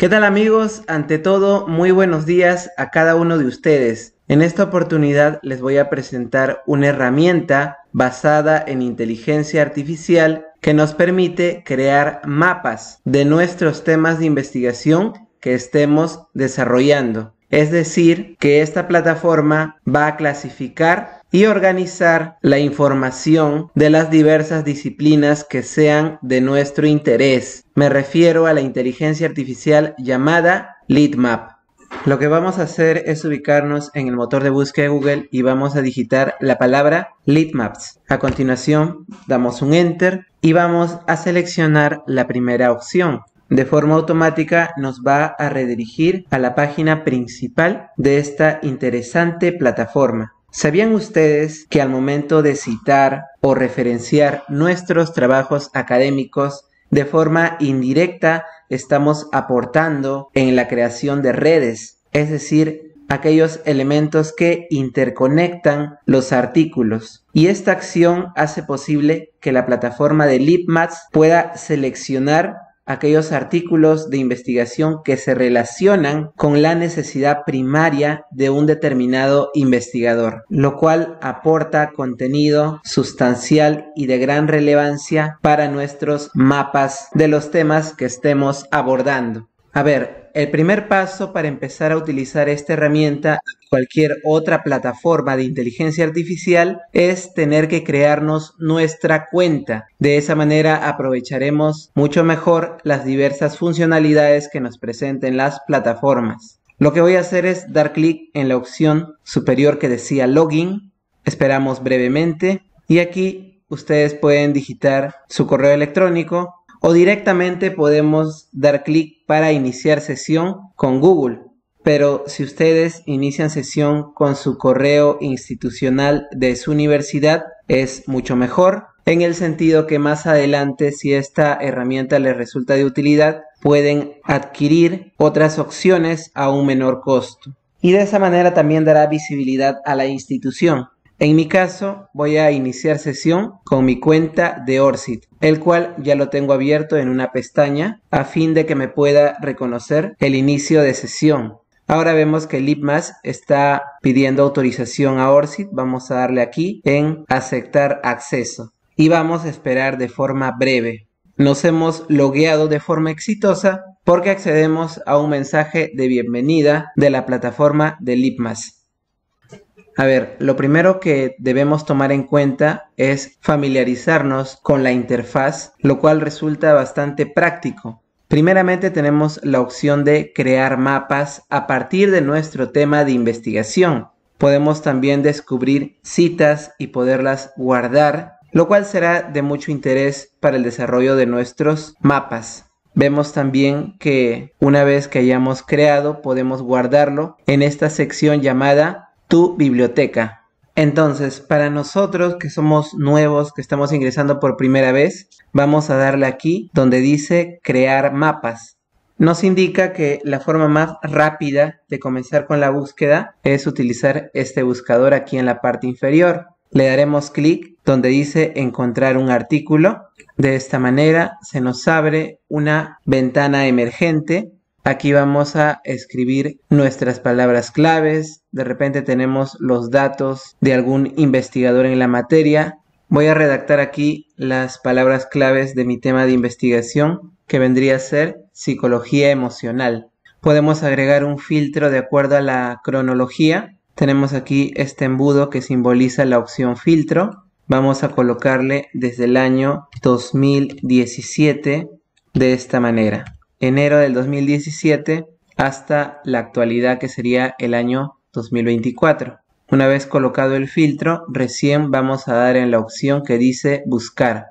¿Qué tal amigos? Ante todo, muy buenos días a cada uno de ustedes. En esta oportunidad les voy a presentar una herramienta basada en inteligencia artificial que nos permite crear mapas de nuestros temas de investigación que estemos desarrollando. Es decir, que esta plataforma va a clasificar y organizar la información de las diversas disciplinas que sean de nuestro interés. Me refiero a la inteligencia artificial llamada Leadmap. Lo que vamos a hacer es ubicarnos en el motor de búsqueda de Google y vamos a digitar la palabra Leadmaps. A continuación, damos un Enter y vamos a seleccionar la primera opción de forma automática nos va a redirigir a la página principal de esta interesante plataforma. ¿Sabían ustedes que al momento de citar o referenciar nuestros trabajos académicos de forma indirecta estamos aportando en la creación de redes, es decir, aquellos elementos que interconectan los artículos. Y esta acción hace posible que la plataforma de LibMaths pueda seleccionar aquellos artículos de investigación que se relacionan con la necesidad primaria de un determinado investigador, lo cual aporta contenido sustancial y de gran relevancia para nuestros mapas de los temas que estemos abordando. A ver, el primer paso para empezar a utilizar esta herramienta, cualquier otra plataforma de inteligencia artificial, es tener que crearnos nuestra cuenta. De esa manera aprovecharemos mucho mejor las diversas funcionalidades que nos presenten las plataformas. Lo que voy a hacer es dar clic en la opción superior que decía login. Esperamos brevemente y aquí ustedes pueden digitar su correo electrónico o directamente podemos dar clic para iniciar sesión con Google. Pero si ustedes inician sesión con su correo institucional de su universidad, es mucho mejor, en el sentido que más adelante, si esta herramienta les resulta de utilidad, pueden adquirir otras opciones a un menor costo. Y de esa manera también dará visibilidad a la institución. En mi caso, voy a iniciar sesión con mi cuenta de Orsit, el cual ya lo tengo abierto en una pestaña a fin de que me pueda reconocer el inicio de sesión. Ahora vemos que Lipmas está pidiendo autorización a Orsit. Vamos a darle aquí en aceptar acceso y vamos a esperar de forma breve. Nos hemos logueado de forma exitosa porque accedemos a un mensaje de bienvenida de la plataforma de Lipmas. A ver, lo primero que debemos tomar en cuenta es familiarizarnos con la interfaz, lo cual resulta bastante práctico. Primeramente tenemos la opción de crear mapas a partir de nuestro tema de investigación. Podemos también descubrir citas y poderlas guardar, lo cual será de mucho interés para el desarrollo de nuestros mapas. Vemos también que una vez que hayamos creado podemos guardarlo en esta sección llamada tu biblioteca. Entonces, para nosotros que somos nuevos, que estamos ingresando por primera vez, vamos a darle aquí donde dice crear mapas. Nos indica que la forma más rápida de comenzar con la búsqueda es utilizar este buscador aquí en la parte inferior. Le daremos clic donde dice encontrar un artículo. De esta manera se nos abre una ventana emergente Aquí vamos a escribir nuestras palabras claves. De repente tenemos los datos de algún investigador en la materia. Voy a redactar aquí las palabras claves de mi tema de investigación, que vendría a ser psicología emocional. Podemos agregar un filtro de acuerdo a la cronología. Tenemos aquí este embudo que simboliza la opción filtro. Vamos a colocarle desde el año 2017 de esta manera enero del 2017 hasta la actualidad que sería el año 2024. Una vez colocado el filtro, recién vamos a dar en la opción que dice buscar.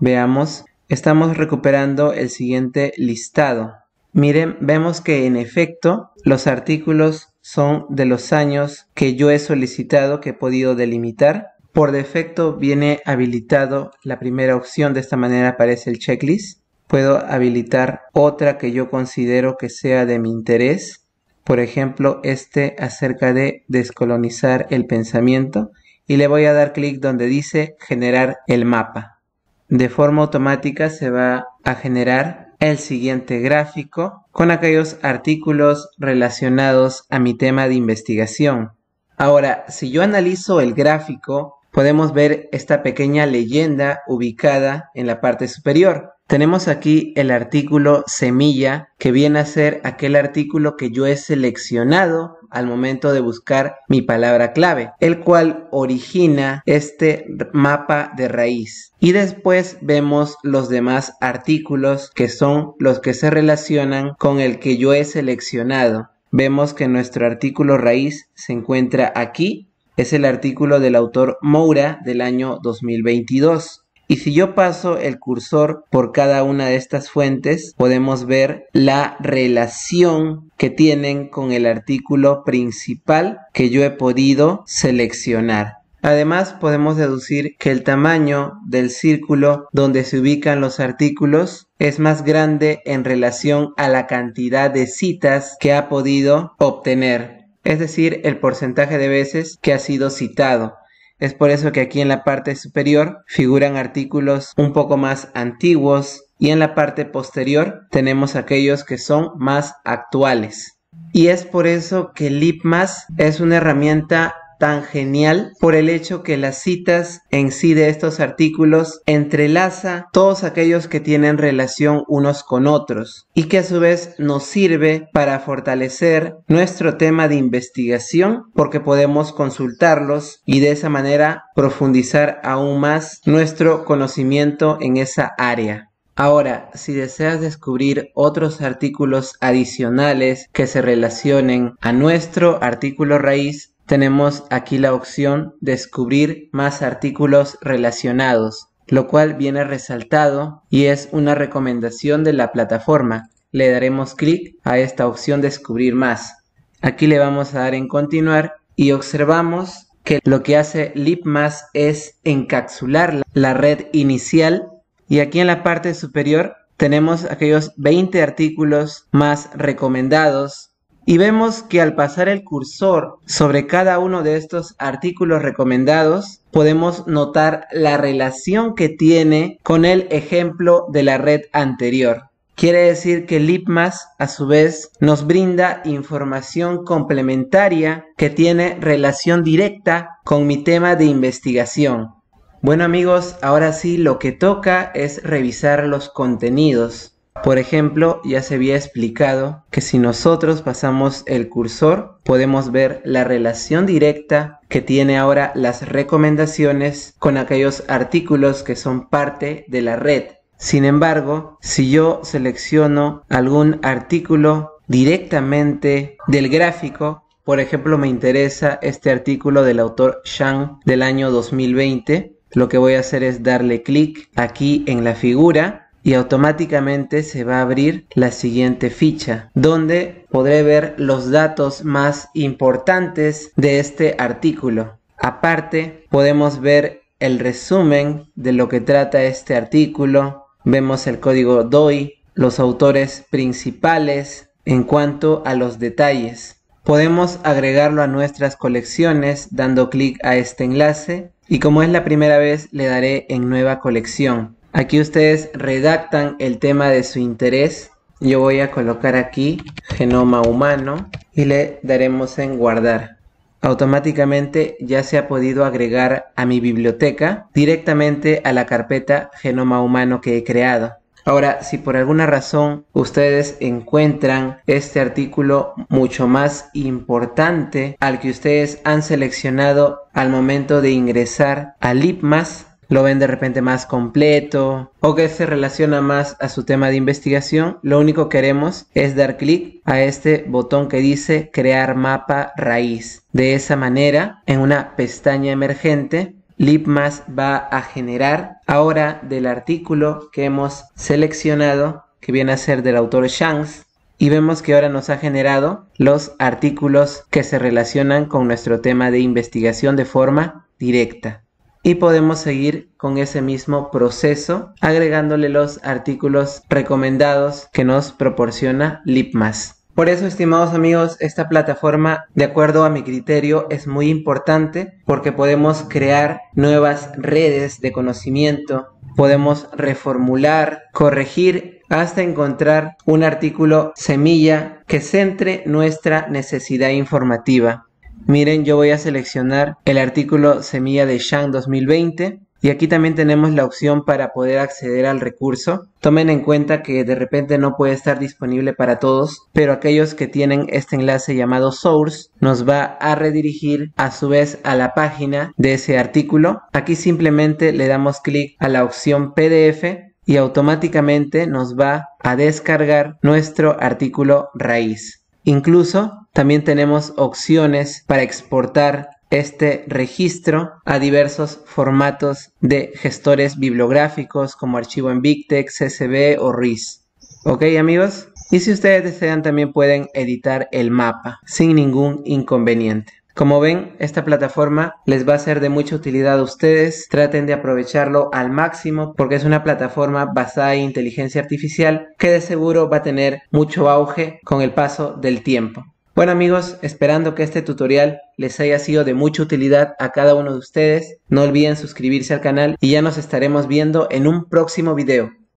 Veamos, estamos recuperando el siguiente listado. Miren, vemos que en efecto los artículos son de los años que yo he solicitado que he podido delimitar. Por defecto viene habilitado la primera opción, de esta manera aparece el checklist puedo habilitar otra que yo considero que sea de mi interés. Por ejemplo, este acerca de descolonizar el pensamiento y le voy a dar clic donde dice generar el mapa. De forma automática se va a generar el siguiente gráfico con aquellos artículos relacionados a mi tema de investigación. Ahora, si yo analizo el gráfico, podemos ver esta pequeña leyenda ubicada en la parte superior. Tenemos aquí el artículo semilla que viene a ser aquel artículo que yo he seleccionado al momento de buscar mi palabra clave, el cual origina este mapa de raíz. Y después vemos los demás artículos que son los que se relacionan con el que yo he seleccionado. Vemos que nuestro artículo raíz se encuentra aquí. Es el artículo del autor Moura del año 2022. Y si yo paso el cursor por cada una de estas fuentes, podemos ver la relación que tienen con el artículo principal que yo he podido seleccionar. Además, podemos deducir que el tamaño del círculo donde se ubican los artículos es más grande en relación a la cantidad de citas que ha podido obtener, es decir, el porcentaje de veces que ha sido citado. Es por eso que aquí en la parte superior figuran artículos un poco más antiguos y en la parte posterior tenemos aquellos que son más actuales. Y es por eso que LipMas es una herramienta tan genial por el hecho que las citas en sí de estos artículos entrelaza todos aquellos que tienen relación unos con otros y que a su vez nos sirve para fortalecer nuestro tema de investigación porque podemos consultarlos y de esa manera profundizar aún más nuestro conocimiento en esa área. Ahora, si deseas descubrir otros artículos adicionales que se relacionen a nuestro artículo raíz, tenemos aquí la opción descubrir más artículos relacionados, lo cual viene resaltado y es una recomendación de la plataforma. Le daremos clic a esta opción descubrir más. Aquí le vamos a dar en continuar y observamos que lo que hace LibMass es encapsular la red inicial y aquí en la parte superior tenemos aquellos 20 artículos más recomendados y vemos que al pasar el cursor sobre cada uno de estos artículos recomendados, podemos notar la relación que tiene con el ejemplo de la red anterior. Quiere decir que Lipmas a su vez nos brinda información complementaria que tiene relación directa con mi tema de investigación. Bueno amigos, ahora sí lo que toca es revisar los contenidos. Por ejemplo, ya se había explicado que si nosotros pasamos el cursor, podemos ver la relación directa que tiene ahora las recomendaciones con aquellos artículos que son parte de la red. Sin embargo, si yo selecciono algún artículo directamente del gráfico, por ejemplo, me interesa este artículo del autor Shang del año 2020. Lo que voy a hacer es darle clic aquí en la figura y automáticamente se va a abrir la siguiente ficha donde podré ver los datos más importantes de este artículo. Aparte podemos ver el resumen de lo que trata este artículo, vemos el código DOI, los autores principales en cuanto a los detalles. Podemos agregarlo a nuestras colecciones dando clic a este enlace y como es la primera vez le daré en nueva colección. Aquí ustedes redactan el tema de su interés. Yo voy a colocar aquí genoma humano y le daremos en guardar. Automáticamente ya se ha podido agregar a mi biblioteca directamente a la carpeta genoma humano que he creado. Ahora, si por alguna razón ustedes encuentran este artículo mucho más importante al que ustedes han seleccionado al momento de ingresar a Lipmas lo ven de repente más completo o que se relaciona más a su tema de investigación, lo único que haremos es dar clic a este botón que dice crear mapa raíz. De esa manera, en una pestaña emergente, LibMass va a generar ahora del artículo que hemos seleccionado, que viene a ser del autor Shanks, y vemos que ahora nos ha generado los artículos que se relacionan con nuestro tema de investigación de forma directa y podemos seguir con ese mismo proceso agregándole los artículos recomendados que nos proporciona Lipmas. Por eso, estimados amigos, esta plataforma, de acuerdo a mi criterio, es muy importante porque podemos crear nuevas redes de conocimiento, podemos reformular, corregir hasta encontrar un artículo semilla que centre nuestra necesidad informativa. Miren, yo voy a seleccionar el artículo Semilla de Shang 2020. Y aquí también tenemos la opción para poder acceder al recurso. Tomen en cuenta que de repente no puede estar disponible para todos, pero aquellos que tienen este enlace llamado source nos va a redirigir a su vez a la página de ese artículo. Aquí simplemente le damos clic a la opción PDF y automáticamente nos va a descargar nuestro artículo raíz. Incluso también tenemos opciones para exportar este registro a diversos formatos de gestores bibliográficos como archivo en BibTeX, CSV o RIS. ¿Ok amigos? Y si ustedes desean también pueden editar el mapa sin ningún inconveniente. Como ven, esta plataforma les va a ser de mucha utilidad a ustedes. Traten de aprovecharlo al máximo porque es una plataforma basada en inteligencia artificial que de seguro va a tener mucho auge con el paso del tiempo. Bueno amigos, esperando que este tutorial les haya sido de mucha utilidad a cada uno de ustedes, no olviden suscribirse al canal y ya nos estaremos viendo en un próximo video.